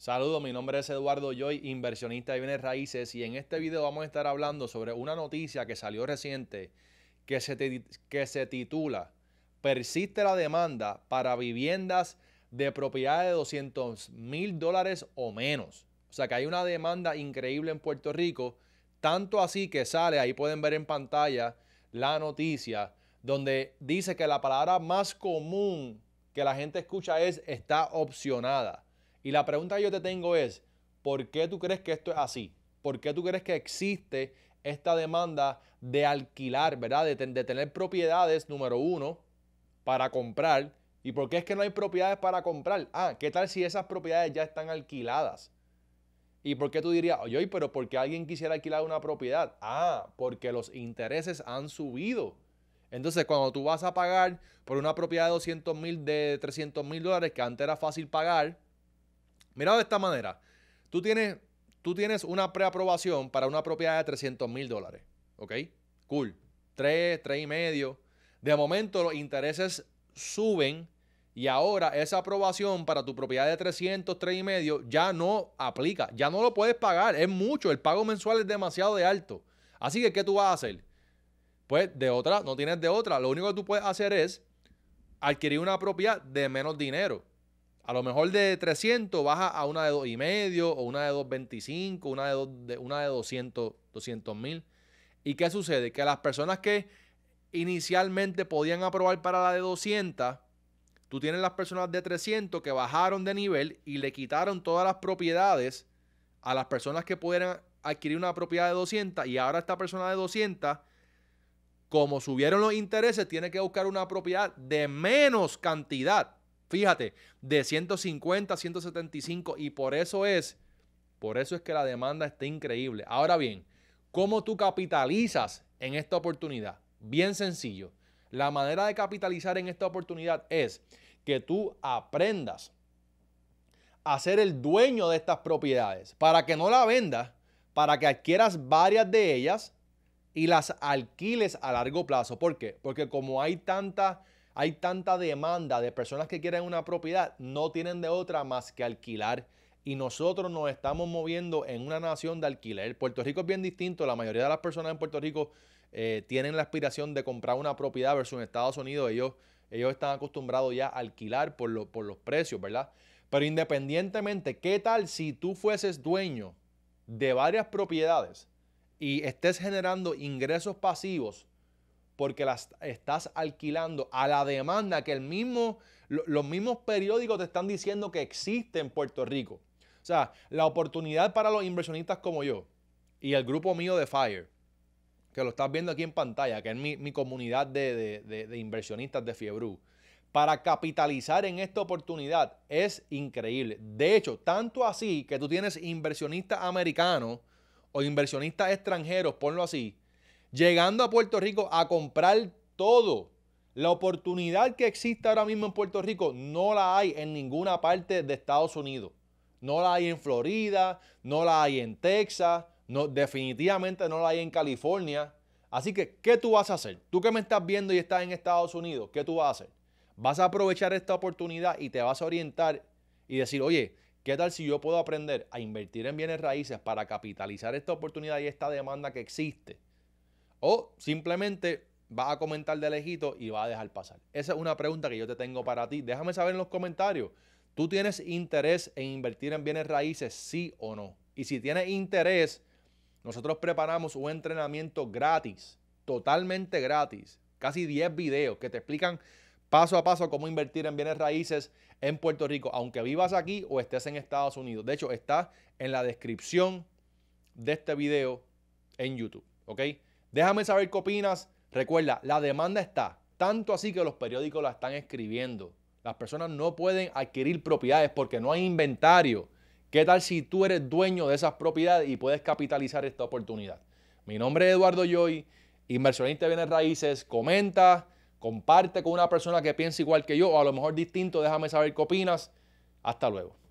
Saludos, mi nombre es Eduardo Joy, inversionista de bienes raíces y en este video vamos a estar hablando sobre una noticia que salió reciente que se, que se titula Persiste la demanda para viviendas de propiedad de 200 mil dólares o menos. O sea que hay una demanda increíble en Puerto Rico, tanto así que sale, ahí pueden ver en pantalla la noticia, donde dice que la palabra más común que la gente escucha es está opcionada. Y la pregunta que yo te tengo es, ¿por qué tú crees que esto es así? ¿Por qué tú crees que existe esta demanda de alquilar, ¿verdad? De, de tener propiedades, número uno, para comprar. ¿Y por qué es que no hay propiedades para comprar? Ah, ¿qué tal si esas propiedades ya están alquiladas? ¿Y por qué tú dirías, oye, pero ¿por qué alguien quisiera alquilar una propiedad? Ah, porque los intereses han subido. Entonces, cuando tú vas a pagar por una propiedad de 200 mil, de 300 mil dólares, que antes era fácil pagar, Mira de esta manera, tú tienes, tú tienes una preaprobación para una propiedad de 300 mil dólares, ¿ok? Cool, 3, 3 y medio. De momento los intereses suben y ahora esa aprobación para tu propiedad de 300, 3 y medio ya no aplica, ya no lo puedes pagar, es mucho, el pago mensual es demasiado de alto. Así que, ¿qué tú vas a hacer? Pues de otra, no tienes de otra. Lo único que tú puedes hacer es adquirir una propiedad de menos dinero. A lo mejor de 300 baja a una de 2,5 o una de 2,25, una de, de, una de 200 mil. ¿Y qué sucede? Que las personas que inicialmente podían aprobar para la de 200, tú tienes las personas de 300 que bajaron de nivel y le quitaron todas las propiedades a las personas que pudieran adquirir una propiedad de 200 y ahora esta persona de 200, como subieron los intereses, tiene que buscar una propiedad de menos cantidad Fíjate, de 150 a 175 y por eso es, por eso es que la demanda está increíble. Ahora bien, ¿cómo tú capitalizas en esta oportunidad? Bien sencillo. La manera de capitalizar en esta oportunidad es que tú aprendas a ser el dueño de estas propiedades para que no la vendas, para que adquieras varias de ellas y las alquiles a largo plazo. ¿Por qué? Porque como hay tanta hay tanta demanda de personas que quieren una propiedad, no tienen de otra más que alquilar. Y nosotros nos estamos moviendo en una nación de alquiler. Puerto Rico es bien distinto. La mayoría de las personas en Puerto Rico eh, tienen la aspiración de comprar una propiedad versus en Estados Unidos. Ellos, ellos están acostumbrados ya a alquilar por, por los precios, ¿verdad? Pero independientemente, ¿qué tal si tú fueses dueño de varias propiedades y estés generando ingresos pasivos porque las estás alquilando a la demanda que el mismo, los mismos periódicos te están diciendo que existe en Puerto Rico. O sea, la oportunidad para los inversionistas como yo y el grupo mío de FIRE, que lo estás viendo aquí en pantalla, que es mi, comunidad de, inversionistas de Fiebru, para capitalizar en esta oportunidad es increíble. De hecho, tanto así que tú tienes inversionistas americanos o inversionistas extranjeros, ponlo así, llegando a Puerto Rico a comprar todo. La oportunidad que existe ahora mismo en Puerto Rico no la hay en ninguna parte de Estados Unidos. No la hay en Florida, no la hay en Texas, no, definitivamente no la hay en California. Así que, ¿qué tú vas a hacer? Tú que me estás viendo y estás en Estados Unidos, ¿qué tú vas a hacer? Vas a aprovechar esta oportunidad y te vas a orientar y decir, oye, ¿qué tal si yo puedo aprender a invertir en bienes raíces para capitalizar esta oportunidad y esta demanda que existe? O simplemente vas a comentar de lejito y vas a dejar pasar. Esa es una pregunta que yo te tengo para ti. Déjame saber en los comentarios. ¿Tú tienes interés en invertir en bienes raíces, sí o no? Y si tienes interés, nosotros preparamos un entrenamiento gratis, totalmente gratis, casi 10 videos que te explican paso a paso cómo invertir en bienes raíces en Puerto Rico, aunque vivas aquí o estés en Estados Unidos. De hecho, está en la descripción de este video en YouTube, ¿ok? Déjame saber qué opinas. Recuerda, la demanda está, tanto así que los periódicos la están escribiendo. Las personas no pueden adquirir propiedades porque no hay inventario. ¿Qué tal si tú eres dueño de esas propiedades y puedes capitalizar esta oportunidad? Mi nombre es Eduardo Joy, inversionista de bienes raíces. Comenta, comparte con una persona que piense igual que yo o a lo mejor distinto. Déjame saber qué opinas. Hasta luego.